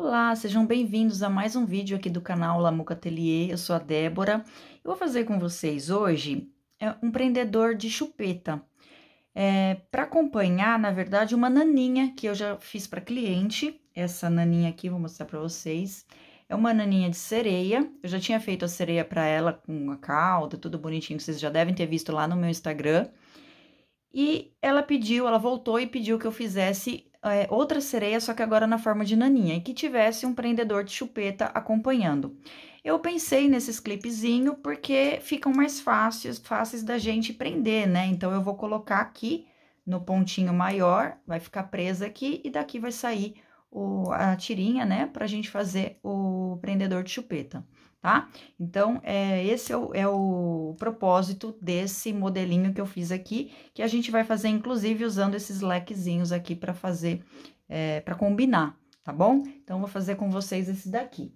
Olá, sejam bem-vindos a mais um vídeo aqui do canal Lamuca Atelier, eu sou a Débora. Eu vou fazer com vocês hoje é, um prendedor de chupeta, é, para acompanhar, na verdade, uma naninha que eu já fiz para cliente. Essa naninha aqui, vou mostrar para vocês, é uma naninha de sereia, eu já tinha feito a sereia para ela com a cauda, tudo bonitinho, vocês já devem ter visto lá no meu Instagram. E ela pediu, ela voltou e pediu que eu fizesse é, outra sereia, só que agora na forma de naninha, e que tivesse um prendedor de chupeta acompanhando. Eu pensei nesses clipezinhos porque ficam mais fáceis, fáceis da gente prender, né? Então, eu vou colocar aqui no pontinho maior, vai ficar presa aqui, e daqui vai sair o, a tirinha, né? Pra gente fazer o prendedor de chupeta tá? Então, é, esse é o, é o propósito desse modelinho que eu fiz aqui, que a gente vai fazer, inclusive, usando esses lequezinhos aqui para fazer, é, para combinar, tá bom? Então, vou fazer com vocês esse daqui.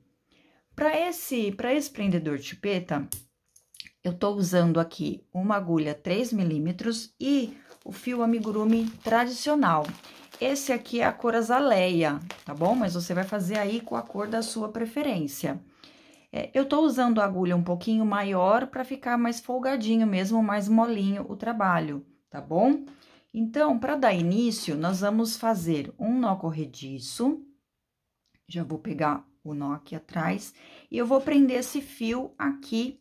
Para esse, pra esse prendedor de chupeta, eu tô usando aqui uma agulha 3 milímetros e o fio amigurumi tradicional. Esse aqui é a cor azaleia, tá bom? Mas você vai fazer aí com a cor da sua preferência. É, eu tô usando a agulha um pouquinho maior para ficar mais folgadinho mesmo, mais molinho o trabalho, tá bom? Então, para dar início, nós vamos fazer um nó corrediço. Já vou pegar o nó aqui atrás e eu vou prender esse fio aqui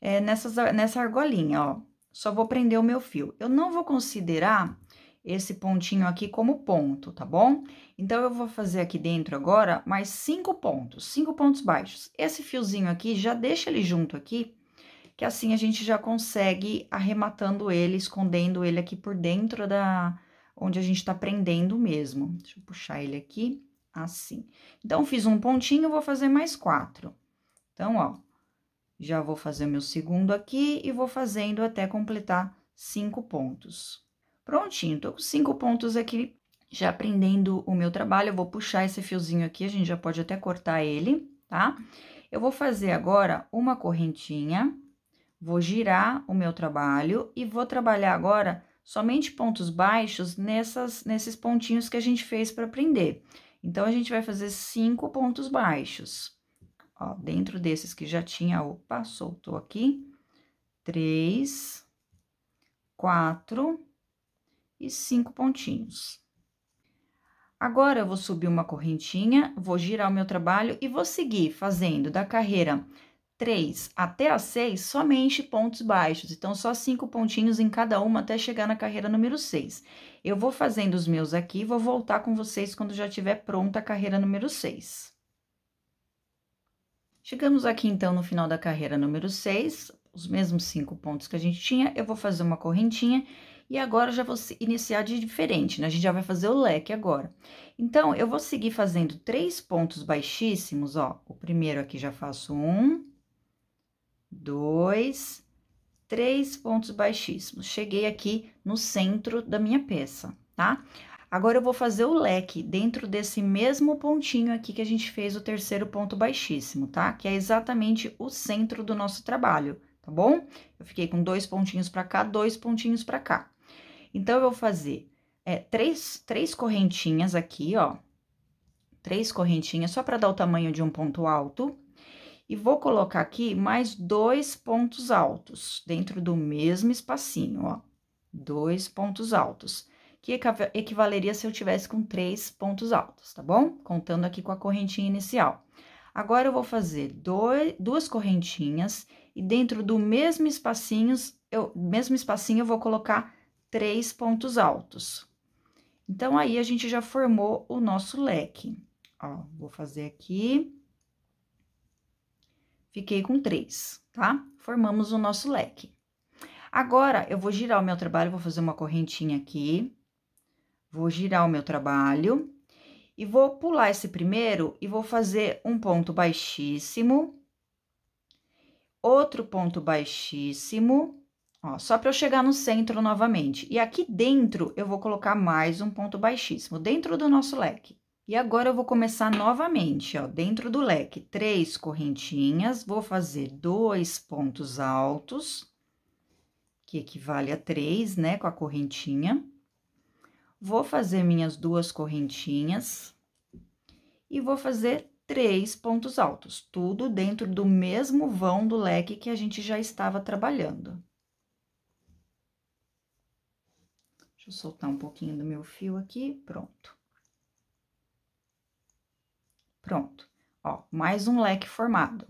é, nessas, nessa argolinha, ó. Só vou prender o meu fio. Eu não vou considerar esse pontinho aqui como ponto, tá bom? Então, eu vou fazer aqui dentro agora mais cinco pontos, cinco pontos baixos. Esse fiozinho aqui, já deixa ele junto aqui, que assim a gente já consegue arrematando ele, escondendo ele aqui por dentro da... onde a gente tá prendendo mesmo. Deixa eu puxar ele aqui, assim. Então, fiz um pontinho, vou fazer mais quatro. Então, ó, já vou fazer meu segundo aqui e vou fazendo até completar cinco pontos. Prontinho, tô com cinco pontos aqui, já prendendo o meu trabalho. Eu vou puxar esse fiozinho aqui, a gente já pode até cortar ele, tá? Eu vou fazer agora uma correntinha, vou girar o meu trabalho e vou trabalhar agora somente pontos baixos nessas, nesses pontinhos que a gente fez para prender. Então, a gente vai fazer cinco pontos baixos. Ó, dentro desses que já tinha, opa, soltou aqui. Três, quatro, e cinco pontinhos. Agora, eu vou subir uma correntinha, vou girar o meu trabalho e vou seguir fazendo da carreira 3 até a 6 somente pontos baixos. Então, só cinco pontinhos em cada uma até chegar na carreira número 6. Eu vou fazendo os meus aqui, vou voltar com vocês quando já tiver pronta a carreira número 6. Chegamos aqui, então, no final da carreira número 6, os mesmos cinco pontos que a gente tinha, eu vou fazer uma correntinha e agora eu já vou iniciar de diferente, né? A gente já vai fazer o leque agora. Então, eu vou seguir fazendo três pontos baixíssimos, ó. O primeiro aqui já faço um, dois, três pontos baixíssimos. Cheguei aqui no centro da minha peça, tá? Agora, eu vou fazer o leque dentro desse mesmo pontinho aqui que a gente fez o terceiro ponto baixíssimo, tá? Que é exatamente o centro do nosso trabalho, tá bom? Eu fiquei com dois pontinhos pra cá, dois pontinhos pra cá. Então, eu vou fazer é, três, três correntinhas aqui, ó. Três correntinhas, só para dar o tamanho de um ponto alto. E vou colocar aqui mais dois pontos altos dentro do mesmo espacinho, ó. Dois pontos altos, que equivaleria se eu tivesse com três pontos altos, tá bom? Contando aqui com a correntinha inicial. Agora, eu vou fazer dois, duas correntinhas e dentro do mesmo espacinho, eu, mesmo espacinho, eu vou colocar três pontos altos. Então, aí, a gente já formou o nosso leque. Ó, vou fazer aqui. Fiquei com três, tá? Formamos o nosso leque. Agora, eu vou girar o meu trabalho, vou fazer uma correntinha aqui. Vou girar o meu trabalho. E vou pular esse primeiro e vou fazer um ponto baixíssimo. Outro ponto baixíssimo Ó, só para eu chegar no centro novamente. E aqui dentro eu vou colocar mais um ponto baixíssimo, dentro do nosso leque. E agora eu vou começar novamente, ó, dentro do leque, três correntinhas, vou fazer dois pontos altos, que equivale a três, né, com a correntinha. Vou fazer minhas duas correntinhas e vou fazer três pontos altos, tudo dentro do mesmo vão do leque que a gente já estava trabalhando. Deixa eu soltar um pouquinho do meu fio aqui, pronto. Pronto, ó, mais um leque formado.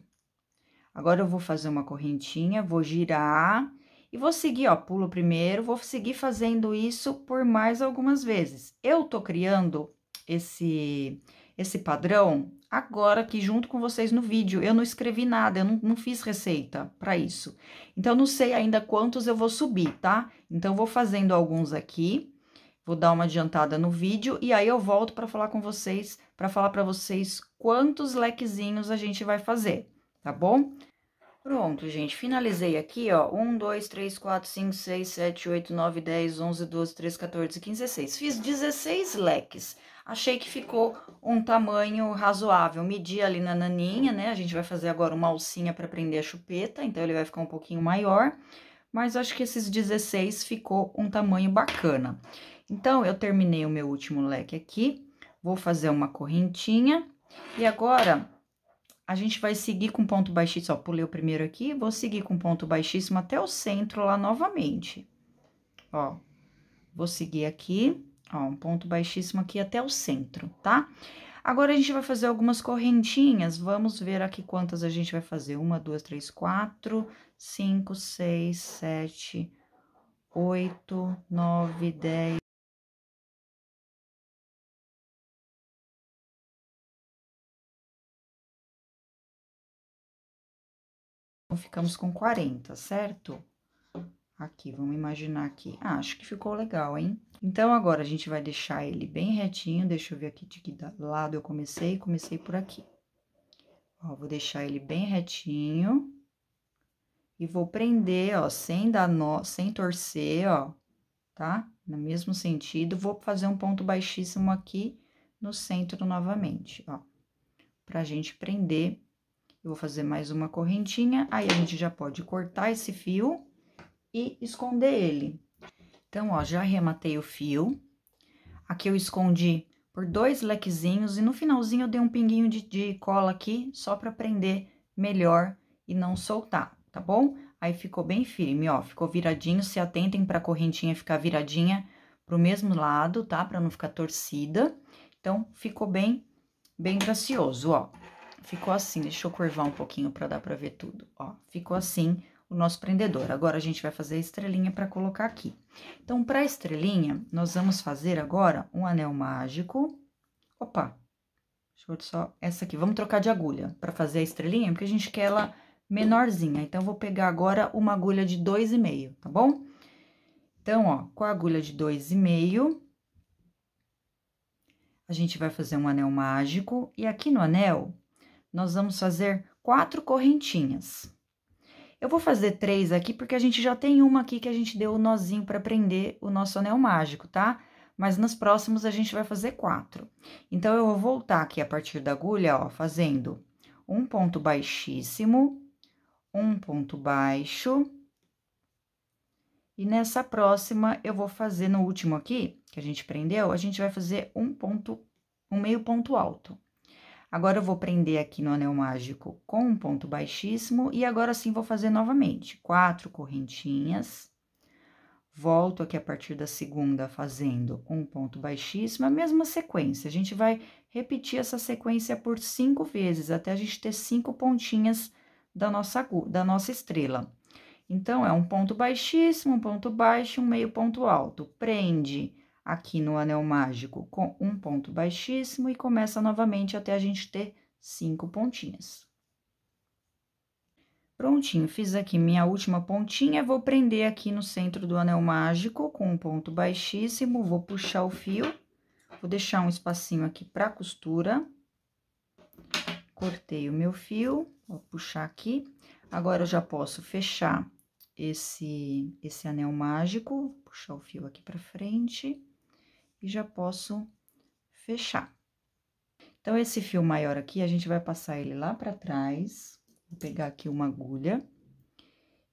Agora, eu vou fazer uma correntinha, vou girar e vou seguir, ó, pulo primeiro, vou seguir fazendo isso por mais algumas vezes. Eu tô criando esse esse padrão agora aqui junto com vocês no vídeo. Eu não escrevi nada, eu não, não fiz receita para isso. Então, não sei ainda quantos eu vou subir, tá? Então, vou fazendo alguns aqui, vou dar uma adiantada no vídeo e aí eu volto para falar com vocês, para falar para vocês quantos lequezinhos a gente vai fazer, tá bom? Pronto, gente, finalizei aqui, ó, 1, 2, 3, 4, 5, 6, 7, 8, 9, 10, 11, 12, 13, 14, 15, 16. Fiz 16 leques. Achei que ficou um tamanho razoável. Medi ali na naninha, né? A gente vai fazer agora uma alcinha para prender a chupeta, então ele vai ficar um pouquinho maior. Mas acho que esses 16 ficou um tamanho bacana. Então, eu terminei o meu último leque aqui. Vou fazer uma correntinha. E agora, a gente vai seguir com ponto baixíssimo, ó, pulei o primeiro aqui, vou seguir com ponto baixíssimo até o centro lá novamente. Ó, vou seguir aqui, Ó, um ponto baixíssimo aqui até o centro, tá? Agora, a gente vai fazer algumas correntinhas, vamos ver aqui quantas a gente vai fazer. Uma, duas, três, quatro, cinco, seis, sete, oito, nove, dez. Então, ficamos com 40, certo? Aqui, vamos imaginar aqui. Ah, acho que ficou legal, hein? Então, agora a gente vai deixar ele bem retinho. Deixa eu ver aqui de que lado eu comecei. Comecei por aqui. Ó, vou deixar ele bem retinho. E vou prender, ó, sem dar nó, sem torcer, ó, tá? No mesmo sentido, vou fazer um ponto baixíssimo aqui no centro novamente, ó. Pra gente prender, eu vou fazer mais uma correntinha, aí a gente já pode cortar esse fio e esconder ele. Então, ó, já arrematei o fio. Aqui eu escondi por dois lequezinhos e no finalzinho eu dei um pinguinho de, de cola aqui só para prender melhor e não soltar, tá bom? Aí ficou bem firme, ó, ficou viradinho. Se atentem para a correntinha ficar viradinha pro mesmo lado, tá? Para não ficar torcida. Então, ficou bem, bem gracioso, ó. Ficou assim, deixa eu curvar um pouquinho para dar para ver tudo, ó. Ficou assim o nosso prendedor. Agora a gente vai fazer a estrelinha para colocar aqui. Então, para a estrelinha, nós vamos fazer agora um anel mágico. Opa, deixa eu só essa aqui. Vamos trocar de agulha para fazer a estrelinha, porque a gente quer ela menorzinha. Então, eu vou pegar agora uma agulha de dois e meio, tá bom? Então, ó, com a agulha de dois e meio, a gente vai fazer um anel mágico. E aqui no anel, nós vamos fazer quatro correntinhas. Eu vou fazer três aqui, porque a gente já tem uma aqui que a gente deu o um nozinho para prender o nosso anel mágico, tá? Mas nos próximos a gente vai fazer quatro. Então, eu vou voltar aqui a partir da agulha, ó, fazendo um ponto baixíssimo, um ponto baixo. E nessa próxima, eu vou fazer no último aqui, que a gente prendeu, a gente vai fazer um ponto, um meio ponto alto. Agora eu vou prender aqui no anel mágico com um ponto baixíssimo e agora sim vou fazer novamente quatro correntinhas. Volto aqui a partir da segunda fazendo um ponto baixíssimo, a mesma sequência. A gente vai repetir essa sequência por cinco vezes até a gente ter cinco pontinhas da nossa da nossa estrela. Então é um ponto baixíssimo, um ponto baixo, um meio ponto alto. Prende aqui no anel mágico com um ponto baixíssimo e começa novamente até a gente ter cinco pontinhas. Prontinho, fiz aqui minha última pontinha, vou prender aqui no centro do anel mágico com um ponto baixíssimo, vou puxar o fio, vou deixar um espacinho aqui para costura. Cortei o meu fio, vou puxar aqui. Agora, eu já posso fechar esse, esse anel mágico, puxar o fio aqui para frente e já posso fechar. Então, esse fio maior aqui, a gente vai passar ele lá para trás, vou pegar aqui uma agulha,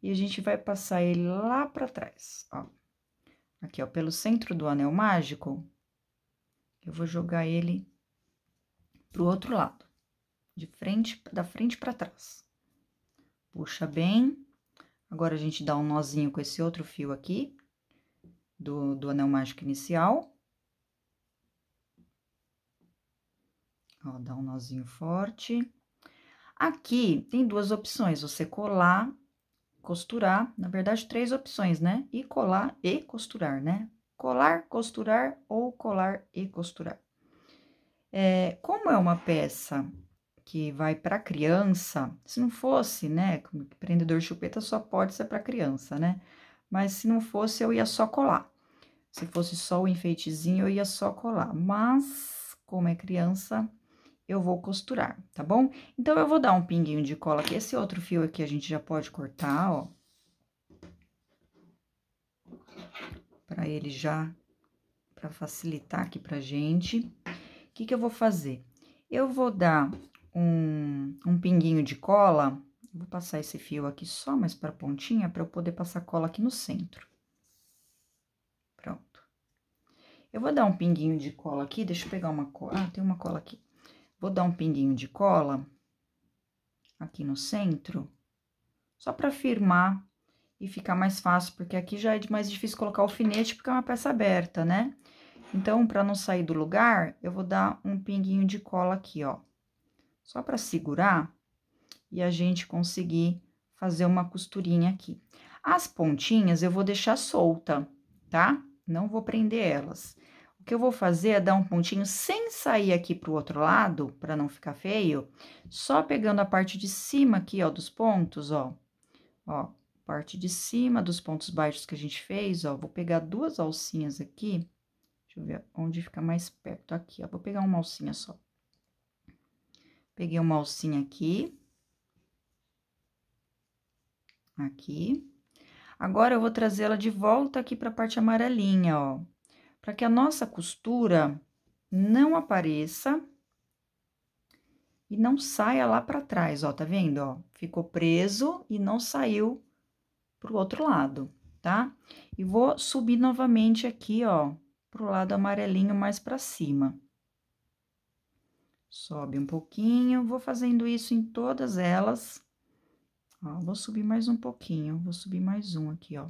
e a gente vai passar ele lá para trás, ó. Aqui, ó, pelo centro do anel mágico, eu vou jogar ele pro outro lado, de frente, da frente para trás. Puxa bem. Agora, a gente dá um nozinho com esse outro fio aqui, do, do anel mágico inicial. Ó, dá um nozinho forte. Aqui tem duas opções, você colar, costurar, na verdade, três opções, né? E colar e costurar, né? Colar, costurar ou colar e costurar. É, como é uma peça que vai para criança, se não fosse, né, prendedor chupeta só pode ser para criança, né? Mas se não fosse, eu ia só colar. Se fosse só o enfeitezinho, eu ia só colar. Mas, como é criança, eu vou costurar, tá bom? Então, eu vou dar um pinguinho de cola aqui. Esse outro fio aqui a gente já pode cortar, ó. Pra ele já... Pra facilitar aqui pra gente. O que que eu vou fazer? Eu vou dar um, um pinguinho de cola... Vou passar esse fio aqui só mais pra pontinha, pra eu poder passar cola aqui no centro. Pronto. Eu vou dar um pinguinho de cola aqui, deixa eu pegar uma cola... Ah, tem uma cola aqui. Vou dar um pinguinho de cola aqui no centro, só para firmar e ficar mais fácil, porque aqui já é mais difícil colocar alfinete, porque é uma peça aberta, né? Então, para não sair do lugar, eu vou dar um pinguinho de cola aqui, ó. Só para segurar e a gente conseguir fazer uma costurinha aqui. As pontinhas eu vou deixar solta, tá? Não vou prender elas. O que eu vou fazer é dar um pontinho sem sair aqui pro outro lado, para não ficar feio, só pegando a parte de cima aqui, ó, dos pontos, ó. Ó, parte de cima dos pontos baixos que a gente fez, ó, vou pegar duas alcinhas aqui. Deixa eu ver onde fica mais perto aqui, ó. Vou pegar uma alcinha só. Peguei uma alcinha aqui. Aqui. Agora, eu vou trazer ela de volta aqui pra parte amarelinha, ó para que a nossa costura não apareça e não saia lá para trás, ó, tá vendo, ó? Ficou preso e não saiu pro outro lado, tá? E vou subir novamente aqui, ó, pro lado amarelinho mais para cima. Sobe um pouquinho, vou fazendo isso em todas elas. Ó, vou subir mais um pouquinho, vou subir mais um aqui, ó.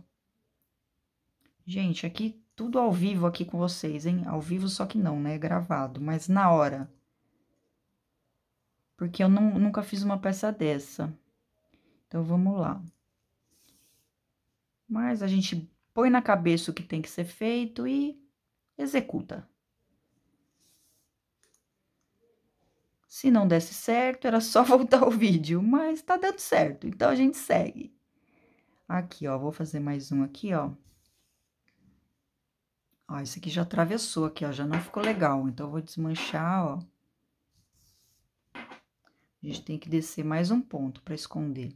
Gente, aqui tudo ao vivo aqui com vocês, hein? Ao vivo, só que não, né? Gravado, mas na hora. Porque eu não, nunca fiz uma peça dessa. Então, vamos lá. Mas a gente põe na cabeça o que tem que ser feito e executa. Se não desse certo, era só voltar o vídeo, mas tá dando certo, então a gente segue. Aqui, ó, vou fazer mais um aqui, ó. Ó, esse aqui já atravessou aqui, ó, já não ficou legal. Então, eu vou desmanchar, ó. A gente tem que descer mais um ponto para esconder.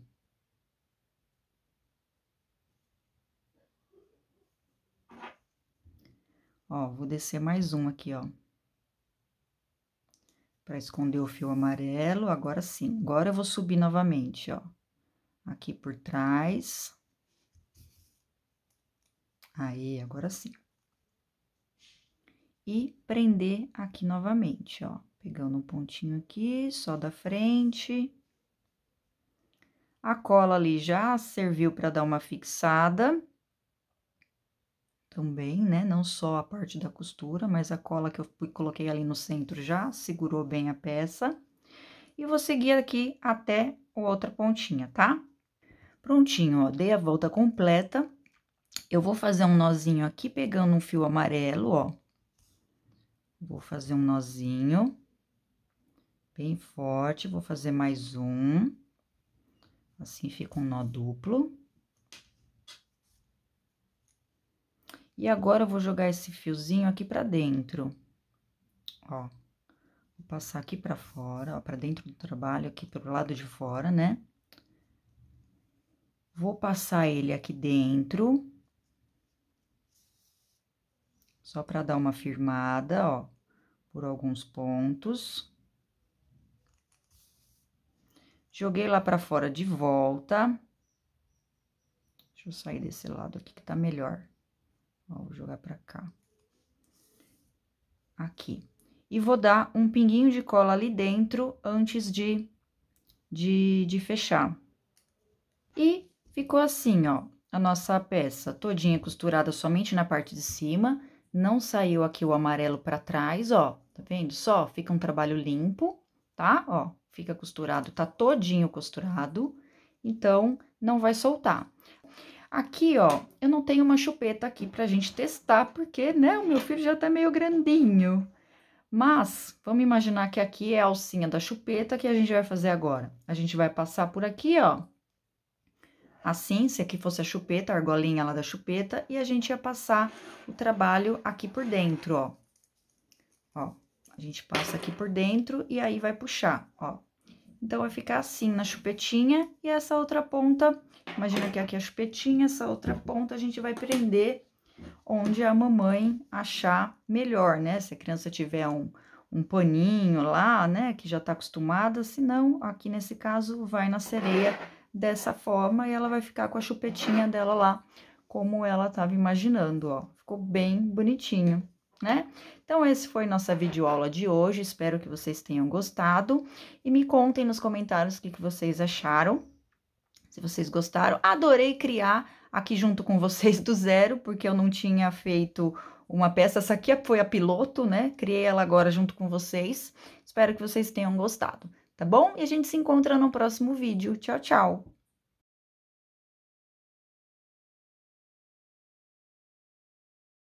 Ó, vou descer mais um aqui, ó. Para esconder o fio amarelo, agora sim. Agora eu vou subir novamente, ó. Aqui por trás. Aí, agora sim e prender aqui novamente, ó. Pegando um pontinho aqui, só da frente. A cola ali já serviu para dar uma fixada. Também, né? Não só a parte da costura, mas a cola que eu coloquei ali no centro já segurou bem a peça. E vou seguir aqui até a outra pontinha, tá? Prontinho, ó. Dei a volta completa. Eu vou fazer um nozinho aqui pegando um fio amarelo, ó. Vou fazer um nozinho bem forte, vou fazer mais um. Assim fica um nó duplo. E agora, eu vou jogar esse fiozinho aqui pra dentro, ó. Vou passar aqui pra fora, ó, pra dentro do trabalho, aqui pro lado de fora, né? Vou passar ele aqui dentro, só para dar uma firmada, ó, por alguns pontos. Joguei lá para fora de volta. Deixa eu sair desse lado aqui que tá melhor. Ó, vou jogar para cá. Aqui. E vou dar um pinguinho de cola ali dentro antes de, de, de fechar. E ficou assim, ó, a nossa peça todinha costurada somente na parte de cima não saiu aqui o amarelo para trás, ó. Tá vendo? Só fica um trabalho limpo, tá? Ó, fica costurado, tá todinho costurado. Então, não vai soltar. Aqui, ó, eu não tenho uma chupeta aqui pra gente testar, porque, né, o meu filho já tá meio grandinho. Mas, vamos imaginar que aqui é a alcinha da chupeta que a gente vai fazer agora. A gente vai passar por aqui, ó, assim, se aqui fosse a chupeta, a argolinha lá da chupeta, e a gente ia passar o trabalho aqui por dentro, ó. Ó, a gente passa aqui por dentro e aí vai puxar, ó. Então, vai ficar assim na chupetinha e essa outra ponta, imagina que aqui é a chupetinha, essa outra ponta a gente vai prender onde a mamãe achar melhor, né? Se a criança tiver um, um paninho lá, né, que já tá acostumada, se não, aqui nesse caso, vai na sereia dessa forma e ela vai ficar com a chupetinha dela lá, como ela estava imaginando, ó. Ficou bem bonitinho, né? Então, esse foi nossa videoaula de hoje, espero que vocês tenham gostado. E me contem nos comentários o que, que vocês acharam, se vocês gostaram. Adorei criar aqui junto com vocês do zero, porque eu não tinha feito uma peça. Essa aqui foi a piloto, né? Criei ela agora junto com vocês. Espero que vocês tenham gostado tá bom? E a gente se encontra no próximo vídeo. Tchau, tchau!